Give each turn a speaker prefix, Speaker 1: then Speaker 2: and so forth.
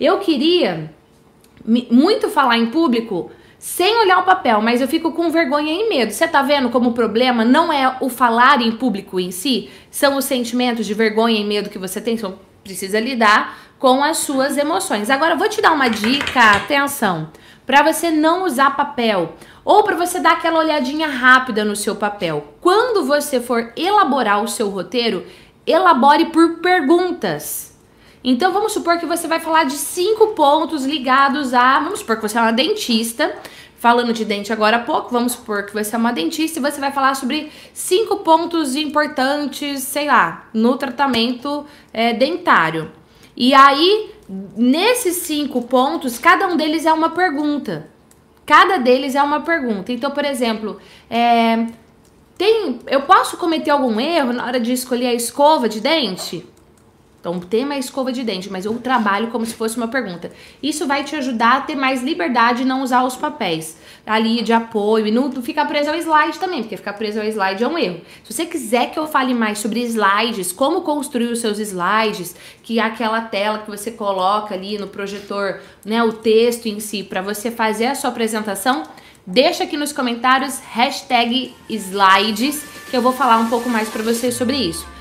Speaker 1: Eu queria muito falar em público sem olhar o papel, mas eu fico com vergonha e medo. Você tá vendo como o problema não é o falar em público em si, são os sentimentos de vergonha e medo que você tem, então precisa lidar com as suas emoções. Agora vou te dar uma dica, atenção, para você não usar papel ou para você dar aquela olhadinha rápida no seu papel. Quando você for elaborar o seu roteiro, elabore por perguntas. Então vamos supor que você vai falar de cinco pontos ligados a. Vamos supor que você é uma dentista. Falando de dente agora há pouco, vamos supor que você é uma dentista e você vai falar sobre cinco pontos importantes, sei lá, no tratamento é, dentário. E aí, nesses cinco pontos, cada um deles é uma pergunta. Cada deles é uma pergunta. Então, por exemplo, é, tem, eu posso cometer algum erro na hora de escolher a escova de dente? Então, tem uma escova de dente, mas eu trabalho como se fosse uma pergunta. Isso vai te ajudar a ter mais liberdade e não usar os papéis ali de apoio e não ficar preso ao slide também, porque ficar preso ao slide é um erro. Se você quiser que eu fale mais sobre slides, como construir os seus slides, que é aquela tela que você coloca ali no projetor, né, o texto em si, para você fazer a sua apresentação, deixa aqui nos comentários hashtag slides, que eu vou falar um pouco mais para vocês sobre isso.